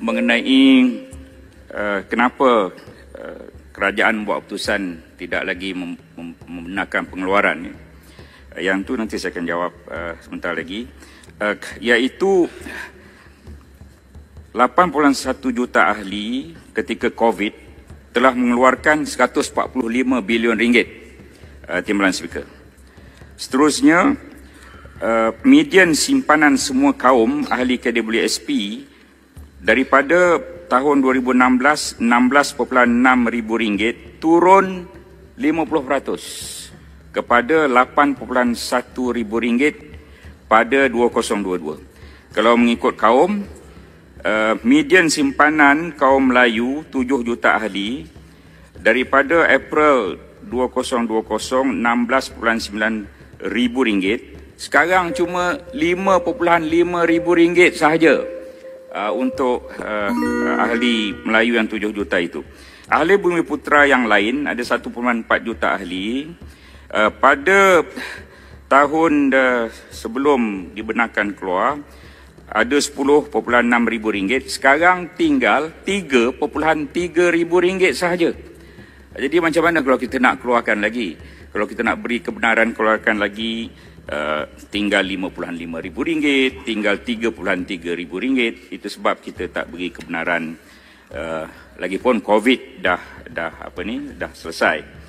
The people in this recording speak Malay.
mengenai uh, kenapa uh, kerajaan buat keputusan tidak lagi mem- membenarkan pengeluaran ni. Ya. Uh, yang tu nanti saya akan jawab uh, sebentar lagi. Uh, iaitu 8.1 juta ahli ketika COVID telah mengeluarkan 145 bilion ringgit uh, timbalan speaker. Seterusnya, uh, median simpanan semua kaum ahli KWSP daripada tahun 2016 16.6 ribu ringgit turun 50% kepada 8.1 ribu ringgit pada 2022. Kalau mengikut kaum uh, median simpanan kaum Melayu 7 juta ahli daripada April 2020 16.9 ribu ringgit sekarang cuma 5.5 ribu ringgit sahaja uh, untuk uh, ahli Melayu yang 7 juta itu. Ahli Bumi Putra yang lain ada 1.4 juta ahli. Uh, pada tahun uh, sebelum dibenarkan keluar ada 10.6 ribu ringgit. Sekarang tinggal 3.3 ribu ringgit sahaja. Jadi macam mana kalau kita nak keluarkan lagi? Kalau kita nak beri kebenaran keluarkan lagi Eh, tinggal RM55,000, tinggal RM33,000. Itu sebab kita tak beri kebenaran. Uh, lagipun COVID dah dah apa ni dah selesai.